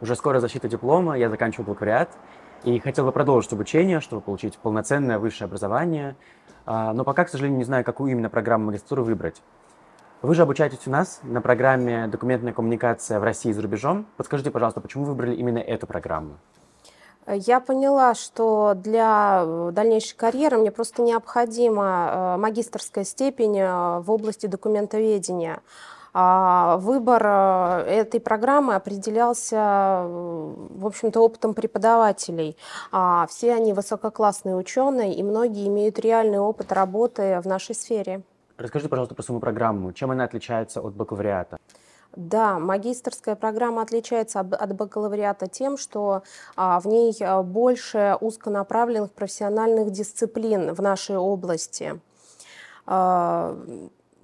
Уже скоро защита диплома, я заканчиваю бакалавриат и хотел бы продолжить обучение, чтобы получить полноценное высшее образование, а, но пока, к сожалению, не знаю, какую именно программу магистратуры выбрать. Вы же обучаетесь у нас на программе «Документная коммуникация в России и за рубежом». Подскажите, пожалуйста, почему выбрали именно эту программу? Я поняла, что для э, дальнейшей карьеры мне просто необходима э, магистрская степень э, в области документоведения. А, выбор э, этой программы определялся, э, в общем-то, опытом преподавателей. А, все они высококлассные ученые, и многие имеют реальный опыт работы в нашей сфере. Расскажите, пожалуйста, про саму программу. Чем она отличается от бакалавриата? Да, магистрская программа отличается от бакалавриата тем, что а, в ней э, больше узконаправленных профессиональных дисциплин в нашей области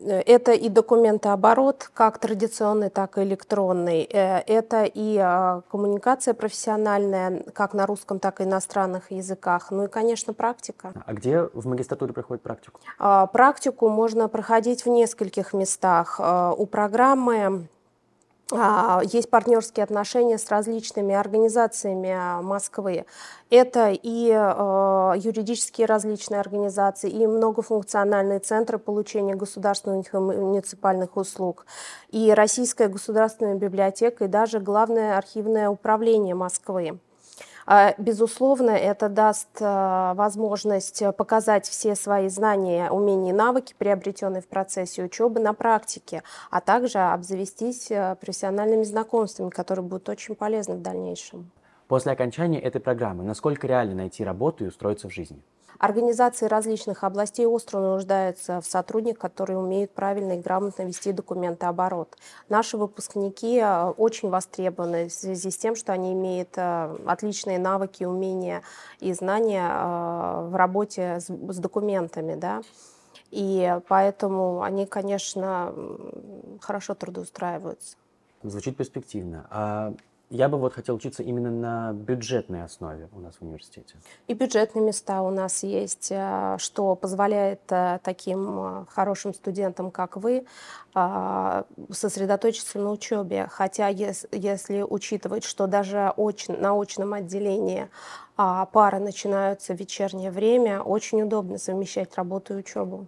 это и документооборот, как традиционный, так и электронный. Э, это и а, коммуникация профессиональная, как на русском, так и иностранных языках. Ну и, конечно, практика. А где в магистратуре проходит практику? А, практику можно проходить в нескольких местах. А, у программы а, есть партнерские отношения с различными организациями Москвы. Это и а, юридические различные организации, и многофункциональные центры получения государственных и муниципальных услуг, и Российская государственная библиотека, и даже Главное архивное управление Москвы. А, безусловно, это даст э, возможность э, показать все свои знания, умения и навыки, приобретенные в процессе учебы на практике, а также обзавестись э, профессиональными знакомствами, которые будут очень полезны в дальнейшем. После окончания этой программы насколько реально найти работу и устроиться в жизни? Организации различных областей остро нуждаются в сотрудниках, которые умеют правильно и грамотно вести документы оборот. Наши выпускники э, очень востребованы в связи с тем, что они имеют э, отличные навыки, умения и знания э, в работе с, документами. Да? И поэтому они, конечно, хорошо трудоустраиваются. Звучит перспективно. А я бы вот хотел учиться именно на бюджетной основе у нас в университете. И бюджетные места у нас есть, э, что позволяет э, таким э, хорошим студентам, как вы, сосредоточиться на учебе. Хотя, если учитывать, что даже на очном отделении а, пары начинаются в вечернее время, очень удобно совмещать работу и учебу.